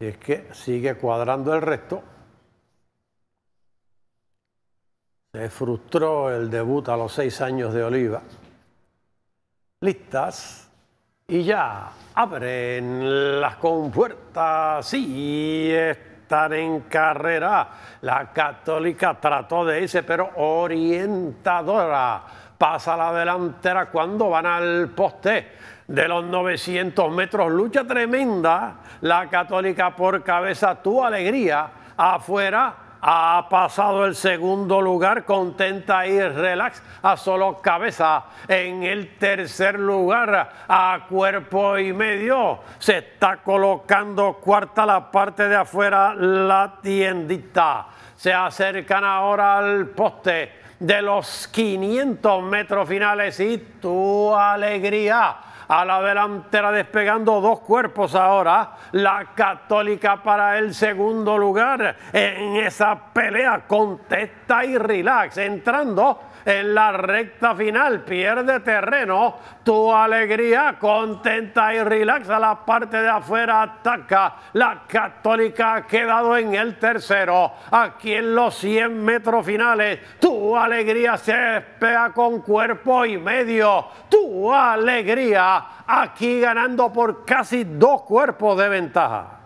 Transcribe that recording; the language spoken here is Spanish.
Y es que sigue cuadrando el resto. Se frustró el debut a los seis años de Oliva. Listas. Y ya abren las compuertas. y están en carrera. La católica trató de irse, pero orientadora pasa la delantera cuando van al poste de los 900 metros. Lucha tremenda. La Católica por cabeza, tu alegría. Afuera, ha pasado el segundo lugar, contenta y relax, a solo cabeza. En el tercer lugar, a cuerpo y medio, se está colocando cuarta la parte de afuera, la tiendita. Se acercan ahora al poste de los 500 metros finales y tu alegría a la delantera despegando dos cuerpos ahora. La Católica para el segundo lugar en esa pelea. Contesta y relax. Entrando en la recta final, pierde terreno, tu alegría, contenta y relaxa, la parte de afuera ataca, la católica ha quedado en el tercero, aquí en los 100 metros finales, tu alegría se despega con cuerpo y medio, tu alegría aquí ganando por casi dos cuerpos de ventaja.